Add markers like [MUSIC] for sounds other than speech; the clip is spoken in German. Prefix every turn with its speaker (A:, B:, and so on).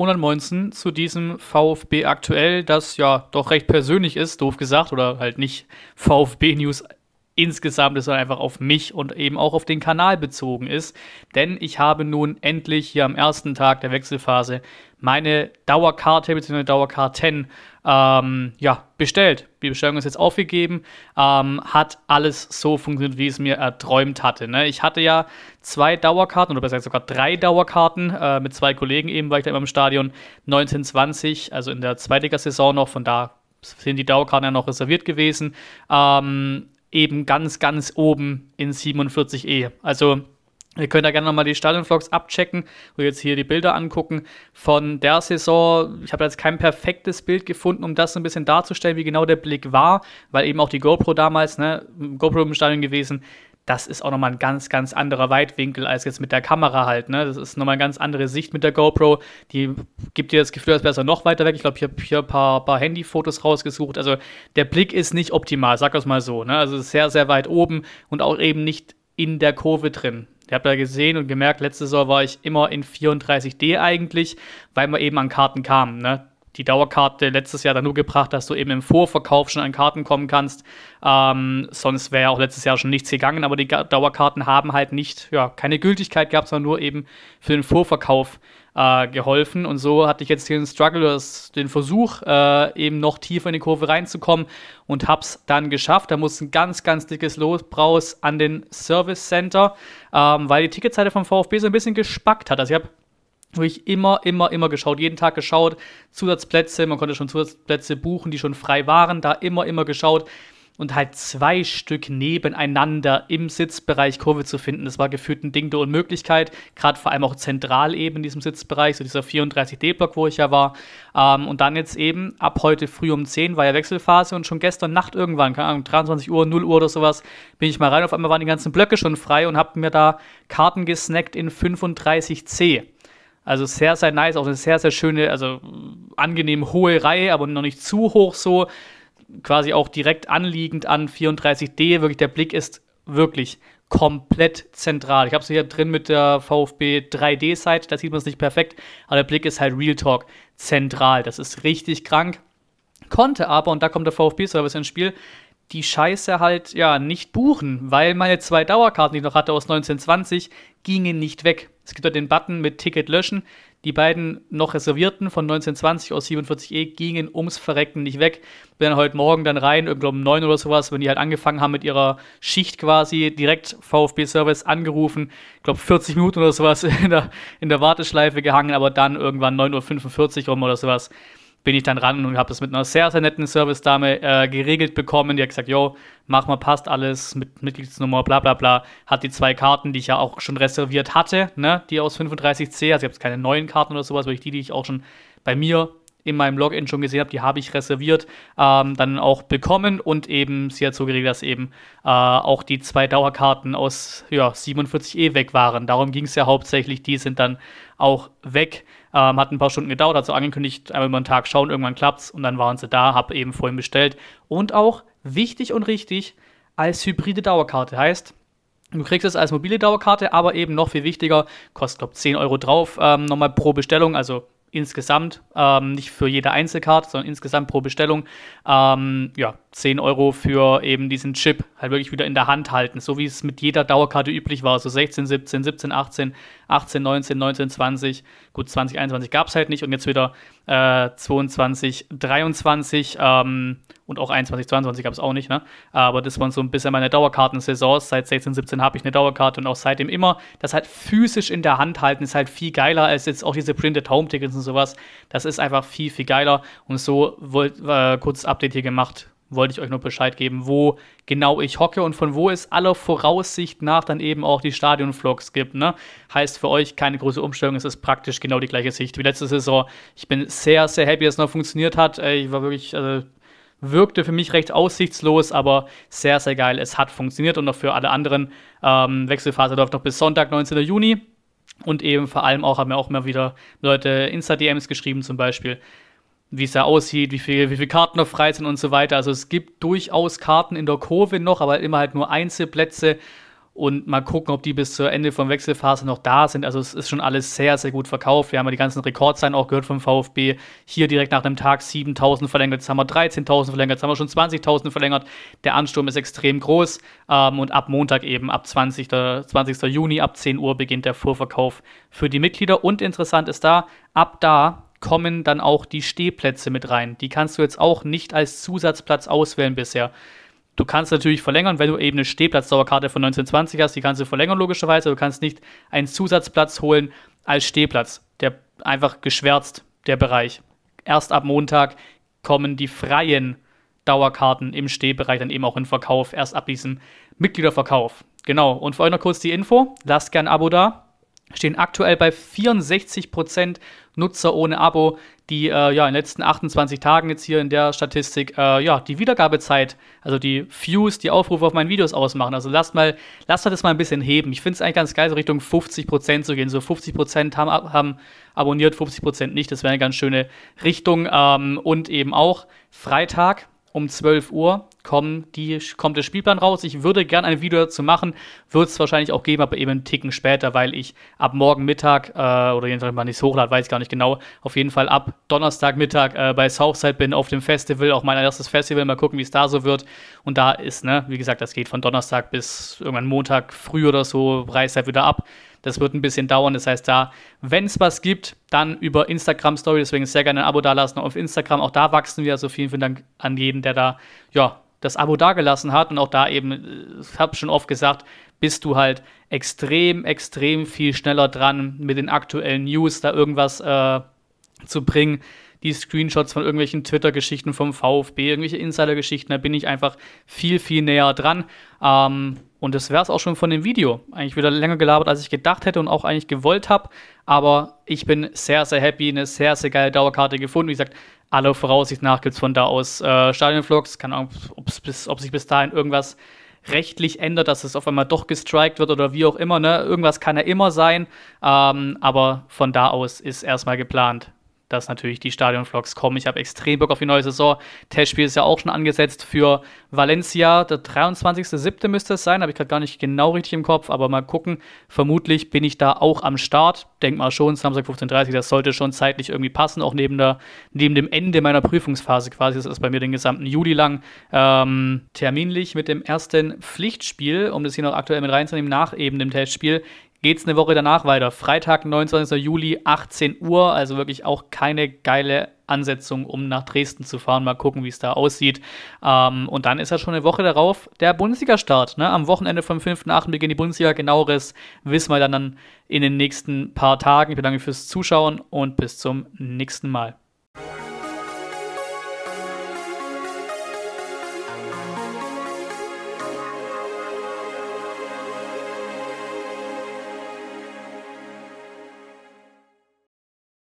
A: 119 zu diesem VfB aktuell, das ja doch recht persönlich ist, doof gesagt, oder halt nicht VfB-News insgesamt ist, sondern einfach auf mich und eben auch auf den Kanal bezogen ist. Denn ich habe nun endlich hier am ersten Tag der Wechselphase meine Dauerkarte bzw. Dauerkarten ähm, ja, bestellt. Die Bestellung ist jetzt aufgegeben. Ähm, hat alles so funktioniert, wie es mir erträumt hatte. Ne? Ich hatte ja zwei Dauerkarten oder besser gesagt sogar drei Dauerkarten äh, mit zwei Kollegen eben, weil ich da immer im Stadion 1920, also in der Zweitliga-Saison noch, von da sind die Dauerkarten ja noch reserviert gewesen. Ähm, eben ganz, ganz oben in 47e. Also Ihr könnt da gerne nochmal die Stadionvlogs abchecken und jetzt hier die Bilder angucken von der Saison. Ich habe jetzt kein perfektes Bild gefunden, um das ein bisschen darzustellen, wie genau der Blick war, weil eben auch die GoPro damals, ne, GoPro im Stadion gewesen, das ist auch nochmal ein ganz, ganz anderer Weitwinkel als jetzt mit der Kamera halt. Ne? Das ist nochmal eine ganz andere Sicht mit der GoPro. Die gibt dir das Gefühl, als wäre es noch weiter weg. Ich glaube, ich habe hier ein paar, paar Handyfotos rausgesucht. Also der Blick ist nicht optimal, sag das mal so. Ne? Also sehr, sehr weit oben und auch eben nicht in der Kurve drin. Ihr habt ja gesehen und gemerkt, letzte Saison war ich immer in 34D eigentlich, weil man eben an Karten kam. Ne? die Dauerkarte letztes Jahr dann nur gebracht, dass du eben im Vorverkauf schon an Karten kommen kannst. Ähm, sonst wäre ja auch letztes Jahr schon nichts gegangen, aber die Dauerkarten haben halt nicht, ja, keine Gültigkeit gehabt, sondern nur eben für den Vorverkauf äh, geholfen. Und so hatte ich jetzt hier den Strugglers den Versuch, äh, eben noch tiefer in die Kurve reinzukommen und hab's dann geschafft. Da muss ein ganz, ganz dickes Losbraus an den Service Center, ähm, weil die Ticketseite vom VfB so ein bisschen gespackt hat. Also ich habe wo ich immer, immer, immer geschaut, jeden Tag geschaut, Zusatzplätze, man konnte schon Zusatzplätze buchen, die schon frei waren, da immer, immer geschaut und halt zwei Stück nebeneinander im Sitzbereich Kurve zu finden, das war gefühlt ein Ding der Unmöglichkeit, gerade vor allem auch zentral eben in diesem Sitzbereich, so dieser 34D-Block, wo ich ja war ähm, und dann jetzt eben ab heute früh um 10 war ja Wechselphase und schon gestern Nacht irgendwann, keine Ahnung, 23 Uhr, 0 Uhr oder sowas, bin ich mal rein, auf einmal waren die ganzen Blöcke schon frei und hab mir da Karten gesnackt in 35C also sehr, sehr nice, auch eine sehr, sehr schöne, also angenehm hohe Reihe, aber noch nicht zu hoch so. Quasi auch direkt anliegend an 34D. Wirklich, der Blick ist wirklich komplett zentral. Ich habe es hier drin mit der VfB 3D-Site, da sieht man es nicht perfekt, aber der Blick ist halt Real Talk zentral. Das ist richtig krank. Konnte aber, und da kommt der VfB-Service ins Spiel, die Scheiße halt ja nicht buchen, weil meine zwei Dauerkarten, die ich noch hatte aus 1920, gingen nicht weg. Es gibt ja den Button mit Ticket löschen. Die beiden noch Reservierten von 1920 aus 47e gingen ums Verrecken nicht weg. Bin dann heute Morgen dann rein, irgendwie um 9 oder sowas, wenn die halt angefangen haben mit ihrer Schicht quasi, direkt VfB Service angerufen. Ich glaube, 40 Minuten oder sowas [LAUGHS] in der, in der Warteschleife gehangen, aber dann irgendwann 9.45 Uhr rum oder sowas bin ich dann ran und habe das mit einer sehr, sehr netten Service-Dame äh, geregelt bekommen. Die hat gesagt, jo, mach mal, passt alles mit Mitgliedsnummer, bla bla bla. Hat die zwei Karten, die ich ja auch schon reserviert hatte, ne, die aus 35C, also ich habe keine neuen Karten oder sowas, weil ich die, die ich auch schon bei mir in meinem Login schon gesehen habe, die habe ich reserviert, ähm, dann auch bekommen und eben, sie hat so geregelt, dass eben äh, auch die zwei Dauerkarten aus ja, 47e weg waren. Darum ging es ja hauptsächlich, die sind dann auch weg. Ähm, hat ein paar Stunden gedauert, hat so angekündigt, einmal über einen Tag schauen, irgendwann klappt's und dann waren sie da, hab eben vorhin bestellt. Und auch wichtig und richtig als hybride Dauerkarte heißt, Du kriegst es als mobile Dauerkarte, aber eben noch viel wichtiger, kostet glaube 10 Euro drauf, ähm, nochmal pro Bestellung, also insgesamt, ähm, nicht für jede Einzelkarte, sondern insgesamt pro Bestellung. Ähm, ja, 10 Euro für eben diesen Chip halt wirklich wieder in der Hand halten, so wie es mit jeder Dauerkarte üblich war, so 16, 17, 17, 18, 18, 19, 19, 20, gut 20, 21 gab es halt nicht und jetzt wieder äh, 22, 23 ähm, und auch 21, 22 gab es auch nicht, ne? aber das waren so ein bisschen meine Dauerkarten-Saisons, seit 16, 17 habe ich eine Dauerkarte und auch seitdem immer, das halt physisch in der Hand halten ist halt viel geiler als jetzt auch diese Printed Home-Tickets und sowas, das ist einfach viel, viel geiler und so wollt, äh, kurzes Update hier gemacht, wollte ich euch nur Bescheid geben, wo genau ich hocke und von wo es aller Voraussicht nach dann eben auch die Stadionvlogs gibt. Ne? Heißt für euch keine große Umstellung, es ist praktisch genau die gleiche Sicht wie letzte Saison. Ich bin sehr, sehr happy, dass es noch funktioniert hat. Äh, ich war wirklich, also wirkte für mich recht aussichtslos, aber sehr, sehr geil. Es hat funktioniert und auch für alle anderen. Ähm, Wechselphase läuft noch bis Sonntag, 19. Juni. Und eben vor allem auch haben mir auch immer wieder Leute Insta-DMs geschrieben, zum Beispiel, wie es da aussieht, wie, viel, wie viele Karten noch frei sind und so weiter. Also es gibt durchaus Karten in der Kurve noch, aber immer halt nur Einzelplätze. Und mal gucken, ob die bis zur Ende von Wechselphase noch da sind. Also es ist schon alles sehr, sehr gut verkauft. Wir haben ja die ganzen Rekordzahlen auch gehört vom VfB. Hier direkt nach einem Tag 7.000 verlängert, jetzt haben wir 13.000 verlängert, jetzt haben wir schon 20.000 verlängert. Der Ansturm ist extrem groß. Ähm, und ab Montag eben, ab 20. 20. Juni, ab 10 Uhr beginnt der Vorverkauf für die Mitglieder. Und interessant ist da, ab da kommen dann auch die Stehplätze mit rein. Die kannst du jetzt auch nicht als Zusatzplatz auswählen bisher. Du kannst natürlich verlängern, wenn du eben eine Stehplatzdauerkarte von 1920 hast, die kannst du verlängern logischerweise. Du kannst nicht einen Zusatzplatz holen als Stehplatz. Der einfach geschwärzt, der Bereich. Erst ab Montag kommen die freien Dauerkarten im Stehbereich dann eben auch in Verkauf, erst ab diesem Mitgliederverkauf. Genau, und für euch noch kurz die Info. Lasst gerne ein Abo da, stehen aktuell bei 64% Nutzer ohne Abo, die äh, ja in den letzten 28 Tagen jetzt hier in der Statistik äh, ja die Wiedergabezeit, also die Views, die Aufrufe auf meinen Videos ausmachen. Also lasst mal, lasst das mal ein bisschen heben. Ich finde es eigentlich ganz geil, so Richtung 50% zu gehen. So 50% Prozent haben, haben abonniert, 50% nicht. Das wäre eine ganz schöne Richtung. Ähm, und eben auch Freitag um 12 Uhr kommen die, kommt der Spielplan raus. Ich würde gerne ein Video dazu machen, wird es wahrscheinlich auch geben, aber eben einen Ticken später, weil ich ab morgen Mittag äh, oder jedenfalls, wann ich es hochlade, weiß ich gar nicht genau. Auf jeden Fall ab Donnerstagmittag äh, bei Southside bin auf dem Festival, auch mein erstes Festival, mal gucken, wie es da so wird. Und da ist, ne, wie gesagt, das geht von Donnerstag bis irgendwann Montag früh oder so, reißt halt wieder ab. Das wird ein bisschen dauern. Das heißt, da, wenn es was gibt, dann über Instagram Story. Deswegen sehr gerne ein Abo dalassen auf Instagram. Auch da wachsen wir. Also vielen, vielen Dank an jeden, der da ja, das Abo dagelassen hat. Und auch da eben, ich habe schon oft gesagt, bist du halt extrem, extrem viel schneller dran, mit den aktuellen News da irgendwas äh, zu bringen die Screenshots von irgendwelchen Twitter-Geschichten vom VfB, irgendwelche Insider-Geschichten, da bin ich einfach viel, viel näher dran. Ähm, und das wäre es auch schon von dem Video. Eigentlich wieder länger gelabert, als ich gedacht hätte und auch eigentlich gewollt habe. Aber ich bin sehr, sehr happy, eine sehr, sehr geile Dauerkarte gefunden. Wie gesagt, alle Voraussicht nach gibt es von da aus äh, Stadionvlogs. Keine Ahnung, bis, ob sich bis dahin irgendwas rechtlich ändert, dass es auf einmal doch gestrikt wird oder wie auch immer. Ne? Irgendwas kann ja immer sein. Ähm, aber von da aus ist erstmal geplant dass natürlich die Stadionvlogs kommen. Ich habe extrem Bock auf die neue Saison. Testspiel ist ja auch schon angesetzt für Valencia. Der 23.07. müsste es sein. Habe ich gerade gar nicht genau richtig im Kopf, aber mal gucken. Vermutlich bin ich da auch am Start. Denk mal schon, Samstag 15.30 Uhr, das sollte schon zeitlich irgendwie passen, auch neben, der, neben dem Ende meiner Prüfungsphase quasi. Das ist bei mir den gesamten Juli lang. Ähm, terminlich mit dem ersten Pflichtspiel, um das hier noch aktuell mit reinzunehmen, nach eben dem Testspiel, geht's eine Woche danach weiter. Freitag, 29. Juli, 18 Uhr. Also wirklich auch keine geile Ansetzung, um nach Dresden zu fahren. Mal gucken, wie es da aussieht. Ähm, und dann ist ja schon eine Woche darauf der Bundesliga-Start. Ne? Am Wochenende vom 5.8. beginnt die Bundesliga. Genaueres wissen wir dann in den nächsten paar Tagen. Ich bedanke mich fürs Zuschauen und bis zum nächsten Mal.